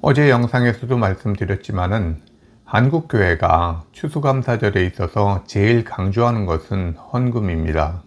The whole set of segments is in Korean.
어제 영상에서도 말씀드렸지만은 한국교회가 추수감사절에 있어서 제일 강조하는 것은 헌금입니다.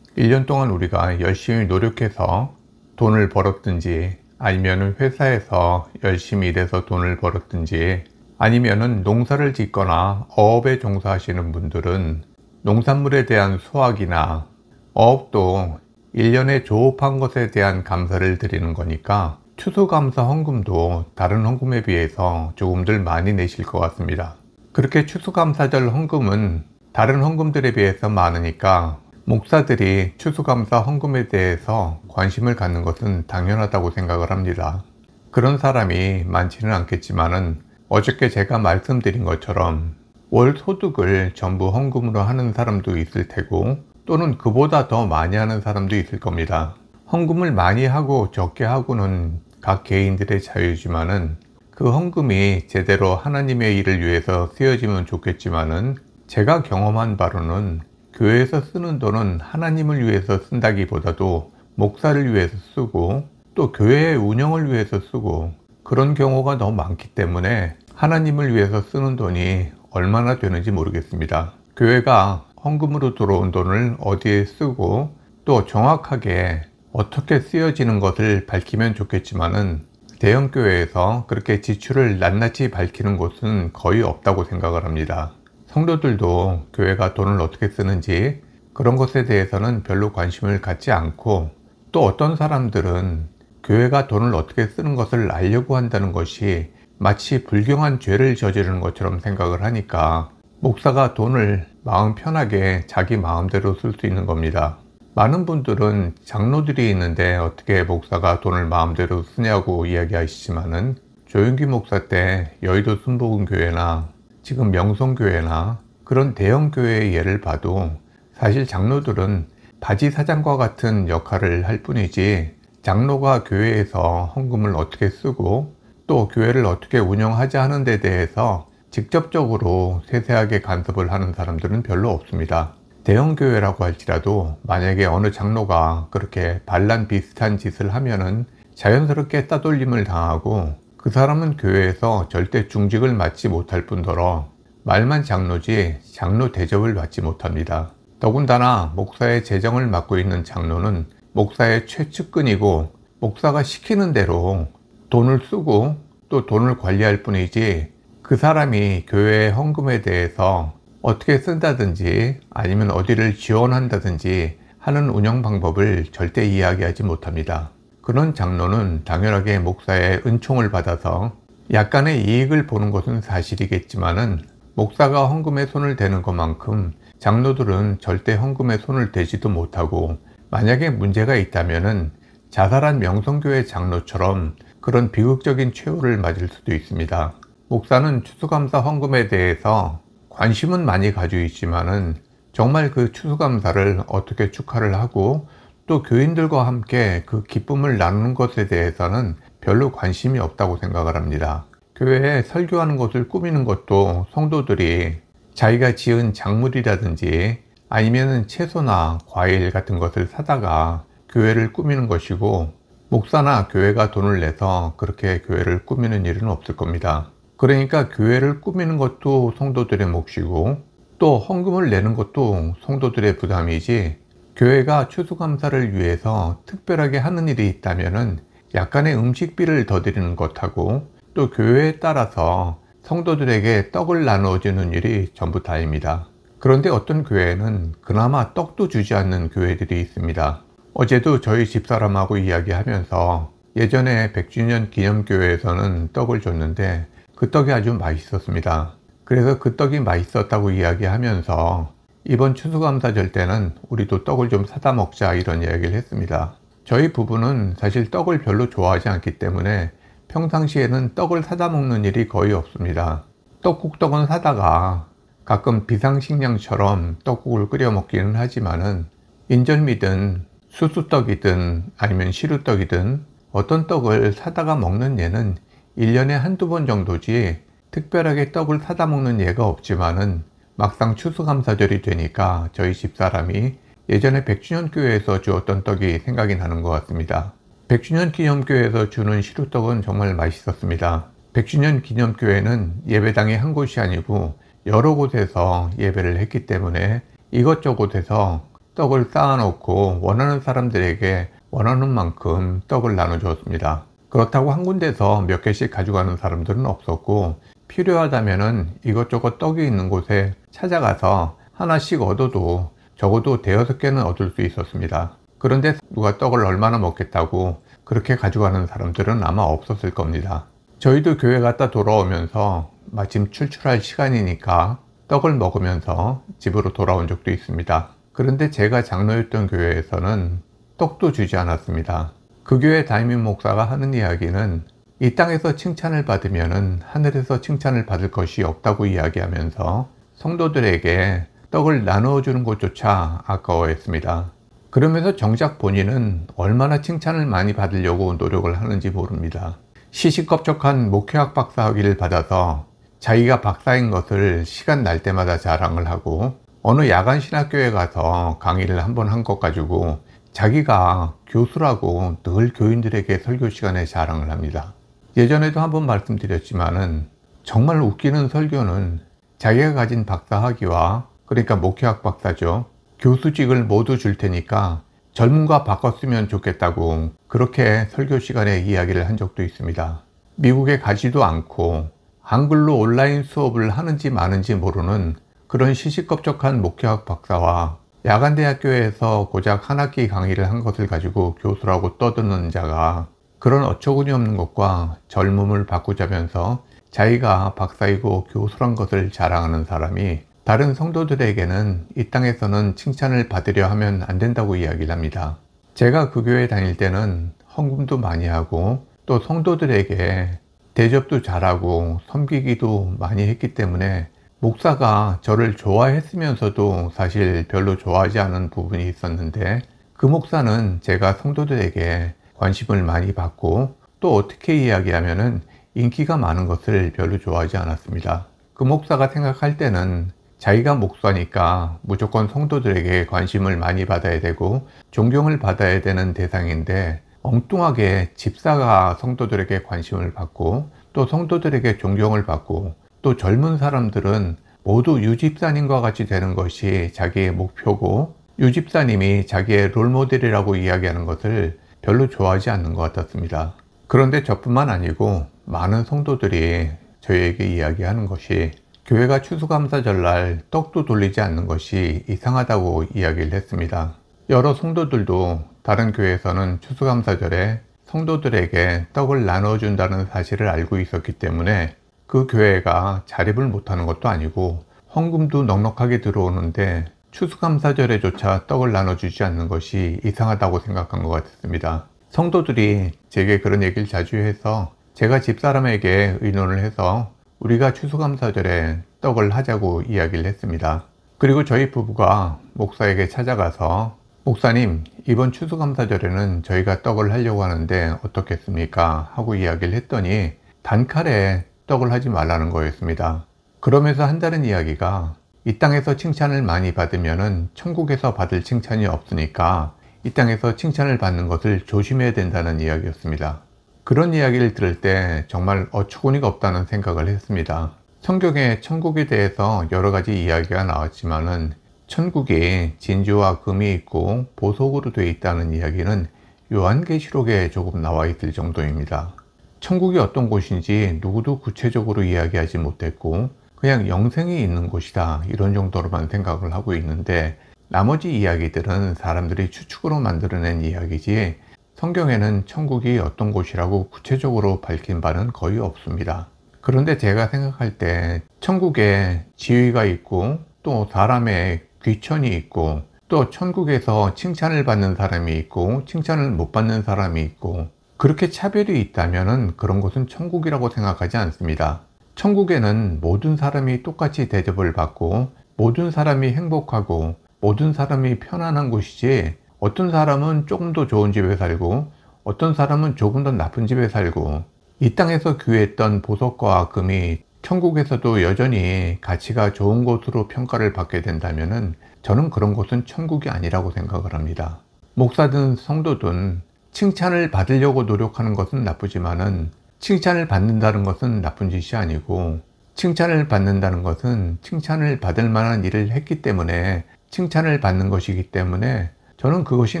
1년 동안 우리가 열심히 노력해서 돈을 벌었든지 아니면 회사에서 열심히 일해서 돈을 벌었든지 아니면 농사를 짓거나 어업에 종사하시는 분들은 농산물에 대한 수확이나 어업도 1년에 조업한 것에 대한 감사를 드리는 거니까 추수감사 헌금도 다른 헌금에 비해서 조금들 많이 내실 것 같습니다. 그렇게 추수감사절 헌금은 다른 헌금들에 비해서 많으니까 목사들이 추수감사 헌금에 대해서 관심을 갖는 것은 당연하다고 생각을 합니다. 그런 사람이 많지는 않겠지만 어저께 제가 말씀드린 것처럼 월 소득을 전부 헌금으로 하는 사람도 있을 테고 또는 그보다 더 많이 하는 사람도 있을 겁니다. 헌금을 많이 하고 적게 하고는 각 개인들의 자유지만은 그 헌금이 제대로 하나님의 일을 위해서 쓰여지면 좋겠지만은 제가 경험한 바로는 교회에서 쓰는 돈은 하나님을 위해서 쓴다기보다도 목사를 위해서 쓰고 또 교회의 운영을 위해서 쓰고 그런 경우가 너무 많기 때문에 하나님을 위해서 쓰는 돈이 얼마나 되는지 모르겠습니다. 교회가 헌금으로 들어온 돈을 어디에 쓰고 또 정확하게 어떻게 쓰여지는 것을 밝히면 좋겠지만은 대형교회에서 그렇게 지출을 낱낱이 밝히는 곳은 거의 없다고 생각을 합니다. 성도들도 교회가 돈을 어떻게 쓰는지 그런 것에 대해서는 별로 관심을 갖지 않고 또 어떤 사람들은 교회가 돈을 어떻게 쓰는 것을 알려고 한다는 것이 마치 불경한 죄를 저지르는 것처럼 생각을 하니까 목사가 돈을 마음 편하게 자기 마음대로 쓸 수 있는 겁니다. 많은 분들은 장로들이 있는데 어떻게 목사가 돈을 마음대로 쓰냐고 이야기하시지만은 조윤기 목사 때 여의도 순복음교회나 지금 명성교회나 그런 대형교회의 예를 봐도 사실 장로들은 바지 사장과 같은 역할을 할 뿐이지 장로가 교회에서 헌금을 어떻게 쓰고 또 교회를 어떻게 운영하지 하는 데 대해서 직접적으로 세세하게 간섭을 하는 사람들은 별로 없습니다. 대형 교회라고 할지라도 만약에 어느 장로가 그렇게 반란 비슷한 짓을 하면은 자연스럽게 따돌림을 당하고 그 사람은 교회에서 절대 중직을 맡지 못할 뿐더러 말만 장로지 장로 대접을 받지 못합니다. 더군다나 목사의 재정을 맡고 있는 장로는 목사의 최측근이고 목사가 시키는 대로 돈을 쓰고 또 돈을 관리할 뿐이지 그 사람이 교회의 헌금에 대해서 어떻게 쓴다든지 아니면 어디를 지원한다든지 하는 운영 방법을 절대 이야기하지 못합니다. 그런 장로는 당연하게 목사의 은총을 받아서 약간의 이익을 보는 것은 사실이겠지만은 목사가 헌금에 손을 대는 것만큼 장로들은 절대 헌금에 손을 대지도 못하고 만약에 문제가 있다면은 자살한 명성교회 장로처럼 그런 비극적인 최후를 맞을 수도 있습니다. 목사는 추수감사 헌금에 대해서 관심은 많이 가지고 있지만은 정말 그 추수감사를 어떻게 축하를 하고 또 교인들과 함께 그 기쁨을 나누는 것에 대해서는 별로 관심이 없다고 생각을 합니다. 교회에 설교하는 것을 꾸미는 것도 성도들이 자기가 지은 작물이라든지 아니면 채소나 과일 같은 것을 사다가 교회를 꾸미는 것이고 목사나 교회가 돈을 내서 그렇게 교회를 꾸미는 일은 없을 겁니다. 그러니까 교회를 꾸미는 것도 성도들의 몫이고 또 헌금을 내는 것도 성도들의 부담이지 교회가 추수감사를 위해서 특별하게 하는 일이 있다면 약간의 음식비를 더 드리는 것하고 또 교회에 따라서 성도들에게 떡을 나눠주는 일이 전부 다입니다. 그런데 어떤 교회는 그나마 떡도 주지 않는 교회들이 있습니다. 어제도 저희 집사람하고 이야기하면서 예전에 100주년 기념교회에서는 떡을 줬는데 그 떡이 아주 맛있었습니다. 그래서 그 떡이 맛있었다고 이야기하면서 이번 추수감사절 때는 우리도 떡을 좀 사다 먹자 이런 이야기를 했습니다. 저희 부부는 사실 떡을 별로 좋아하지 않기 때문에 평상시에는 떡을 사다 먹는 일이 거의 없습니다. 떡국떡은 사다가 가끔 비상식량처럼 떡국을 끓여 먹기는 하지만은 인절미든 수수떡이든 아니면 시루떡이든 어떤 떡을 사다가 먹는 예는 1년에 한두 번 정도지 특별하게 떡을 사다 먹는 예가 없지만은 막상 추수감사절이 되니까 저희 집사람이 예전에 백주년 교회에서 주었던 떡이 생각이 나는 것 같습니다. 백주년 기념교회에서 주는 시루떡은 정말 맛있었습니다. 백주년 기념교회는 예배당이 한 곳이 아니고 여러 곳에서 예배를 했기 때문에 이것저곳에서 떡을 쌓아놓고 원하는 사람들에게 원하는 만큼 떡을 나눠주었습니다. 그렇다고 한 군데서 몇 개씩 가져가는 사람들은 없었고 필요하다면 이것저것 떡이 있는 곳에 찾아가서 하나씩 얻어도 적어도 대여섯 개는 얻을 수 있었습니다. 그런데 누가 떡을 얼마나 먹겠다고 그렇게 가져가는 사람들은 아마 없었을 겁니다. 저희도 교회 갔다 돌아오면서 마침 출출할 시간이니까 떡을 먹으면서 집으로 돌아온 적도 있습니다. 그런데 제가 장로였던 교회에서는 떡도 주지 않았습니다. 그 교회 다이민 목사가 하는 이야기는 이 땅에서 칭찬을 받으면 하늘에서 칭찬을 받을 것이 없다고 이야기하면서 성도들에게 떡을 나누어주는 것조차 아까워했습니다. 그러면서 정작 본인은 얼마나 칭찬을 많이 받으려고 노력을 하는지 모릅니다. 시시껍적한 목회학 박사 학위를 받아서 자기가 박사인 것을 시간 날 때마다 자랑을 하고 어느 야간 신학교에 가서 강의를 한 번 한 것 가지고 자기가 교수라고 늘 교인들에게 설교 시간에 자랑을 합니다. 예전에도 한번 말씀드렸지만 은 정말 웃기는 설교는 자기가 가진 박사학위와 그러니까 목회학 박사죠. 교수직을 모두 줄 테니까 젊은과 바꿨으면 좋겠다고 그렇게 설교 시간에 이야기를 한 적도 있습니다. 미국에 가지도 않고 한글로 온라인 수업을 하는지 마는지 모르는 그런 시시껍적한 목회학 박사와 야간대학교에서 고작 한 학기 강의를 한 것을 가지고 교수라고 떠드는 자가 그런 어처구니 없는 것과 젊음을 바꾸자면서 자기가 박사이고 교수란 것을 자랑하는 사람이 다른 성도들에게는 이 땅에서는 칭찬을 받으려 하면 안 된다고 이야기를 합니다. 제가 그 교회 다닐 때는 헌금도 많이 하고 또 성도들에게 대접도 잘하고 섬기기도 많이 했기 때문에 목사가 저를 좋아했으면서도 사실 별로 좋아하지 않은 부분이 있었는데 그 목사는 제가 성도들에게 관심을 많이 받고 또 어떻게 이야기하면 인기가 많은 것을 별로 좋아하지 않았습니다. 그 목사가 생각할 때는 자기가 목사니까 무조건 성도들에게 관심을 많이 받아야 되고 존경을 받아야 되는 대상인데 엉뚱하게 집사가 성도들에게 관심을 받고 또 성도들에게 존경을 받고 또 젊은 사람들은 모두 유집사님과 같이 되는 것이 자기의 목표고 유집사님이 자기의 롤모델이라고 이야기하는 것을 별로 좋아하지 않는 것 같았습니다. 그런데 저뿐만 아니고 많은 성도들이 저에게 이야기하는 것이 교회가 추수감사 절날 떡도 돌리지 않는 것이 이상하다고 이야기를 했습니다. 여러 성도들도 다른 교회에서는 추수감사절에 성도들에게 떡을 나눠준다는 사실을 알고 있었기 때문에 그 교회가 자립을 못하는 것도 아니고 헌금도 넉넉하게 들어오는데 추수감사절에조차 떡을 나눠주지 않는 것이 이상하다고 생각한 것 같습니다. 성도들이 제게 그런 얘기를 자주 해서 제가 집사람에게 의논을 해서 우리가 추수감사절에 떡을 하자고 이야기를 했습니다. 그리고 저희 부부가 목사에게 찾아가서 목사님 이번 추수감사절에는 저희가 떡을 하려고 하는데 어떻겠습니까? 하고 이야기를 했더니 단칼에 축덕을 하지 말라는 거였습니다. 그러면서 한다는 이야기가 이 땅에서 칭찬을 많이 받으면 천국에서 받을 칭찬이 없으니까 이 땅에서 칭찬을 받는 것을 조심해야 된다는 이야기였습니다. 그런 이야기를 들을 때 정말 어처구니가 없다는 생각을 했습니다. 성경에 천국에 대해서 여러 가지 이야기가 나왔지만은 천국이 진주와 금이 있고 보석으로 되어 있다는 이야기는 요한계시록에 조금 나와 있을 정도입니다. 천국이 어떤 곳인지 누구도 구체적으로 이야기하지 못했고 그냥 영생이 있는 곳이다 이런 정도로만 생각을 하고 있는데 나머지 이야기들은 사람들이 추측으로 만들어낸 이야기지 성경에는 천국이 어떤 곳이라고 구체적으로 밝힌 바는 거의 없습니다. 그런데 제가 생각할 때 천국에 지위가 있고 또 사람의 귀천이 있고 또 천국에서 칭찬을 받는 사람이 있고 칭찬을 못 받는 사람이 있고 그렇게 차별이 있다면 그런 것은 천국이라고 생각하지 않습니다. 천국에는 모든 사람이 똑같이 대접을 받고 모든 사람이 행복하고 모든 사람이 편안한 곳이지 어떤 사람은 조금 더 좋은 집에 살고 어떤 사람은 조금 더 나쁜 집에 살고 이 땅에서 귀했던 보석과 금이 천국에서도 여전히 가치가 좋은 곳으로 평가를 받게 된다면 저는 그런 곳은 천국이 아니라고 생각을 합니다. 목사든 성도든 칭찬을 받으려고 노력하는 것은 나쁘지만은 칭찬을 받는다는 것은 나쁜 짓이 아니고 칭찬을 받는다는 것은 칭찬을 받을 만한 일을 했기 때문에 칭찬을 받는 것이기 때문에 저는 그것이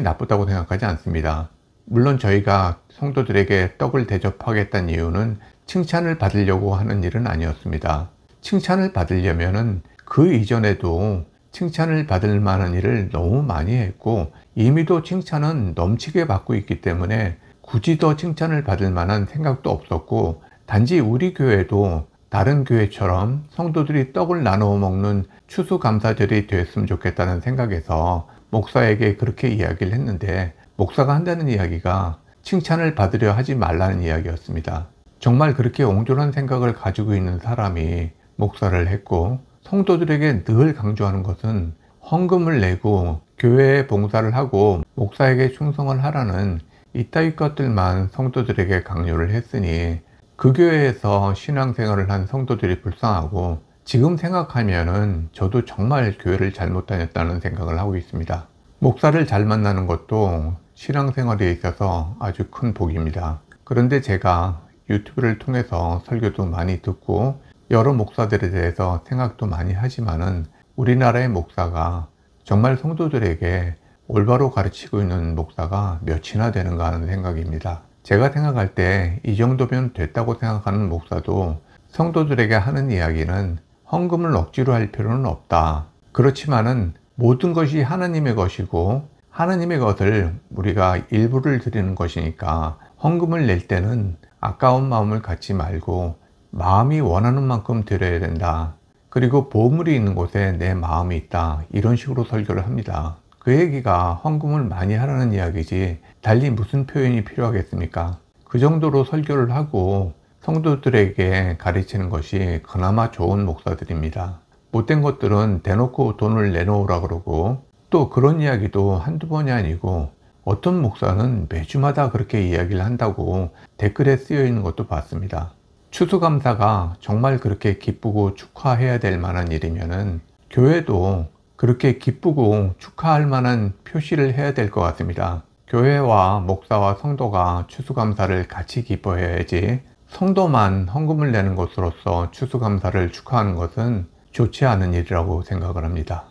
나쁘다고 생각하지 않습니다. 물론 저희가 성도들에게 떡을 대접하겠다는 이유는 칭찬을 받으려고 하는 일은 아니었습니다. 칭찬을 받으려면그 이전에도 칭찬을 받을 만한 일을 너무 많이 했고 이미도 칭찬은 넘치게 받고 있기 때문에 굳이 더 칭찬을 받을 만한 생각도 없었고 단지 우리 교회도 다른 교회처럼 성도들이 떡을 나눠 먹는 추수감사절이 됐으면 좋겠다는 생각에서 목사에게 그렇게 이야기를 했는데 목사가 한다는 이야기가 칭찬을 받으려 하지 말라는 이야기였습니다. 정말 그렇게 옹졸한 생각을 가지고 있는 사람이 목사를 했고 성도들에게 늘 강조하는 것은 헌금을 내고 교회에 봉사를 하고 목사에게 충성을 하라는 이따위 것들만 성도들에게 강요를 했으니 그 교회에서 신앙생활을 한 성도들이 불쌍하고 지금 생각하면은 저도 정말 교회를 잘못 다녔다는 생각을 하고 있습니다. 목사를 잘 만나는 것도 신앙생활에 있어서 아주 큰 복입니다. 그런데 제가 유튜브를 통해서 설교도 많이 듣고 여러 목사들에 대해서 생각도 많이 하지만은 우리나라의 목사가 정말 성도들에게 올바로 가르치고 있는 목사가 몇이나 되는가 하는 생각입니다. 제가 생각할 때 이 정도면 됐다고 생각하는 목사도 성도들에게 하는 이야기는 헌금을 억지로 할 필요는 없다. 그렇지만은 모든 것이 하나님의 것이고 하나님의 것을 우리가 일부를 드리는 것이니까 헌금을 낼 때는 아까운 마음을 갖지 말고 마음이 원하는 만큼 드려야 된다. 그리고 보물이 있는 곳에 내 마음이 있다. 이런 식으로 설교를 합니다. 그 얘기가 황금을 많이 하라는 이야기지 달리 무슨 표현이 필요하겠습니까? 그 정도로 설교를 하고 성도들에게 가르치는 것이 그나마 좋은 목사들입니다. 못된 것들은 대놓고 돈을 내놓으라 그러고 또 그런 이야기도 한두 번이 아니고 어떤 목사는 매주마다 그렇게 이야기를 한다고 댓글에 쓰여 있는 것도 봤습니다. 추수감사가 정말 그렇게 기쁘고 축하해야 될 만한 일이면은 교회도 그렇게 기쁘고 축하할 만한 표시를 해야 될 것 같습니다. 교회와 목사와 성도가 추수감사를 같이 기뻐해야지 성도만 헌금을 내는 것으로서 추수감사를 축하하는 것은 좋지 않은 일이라고 생각을 합니다.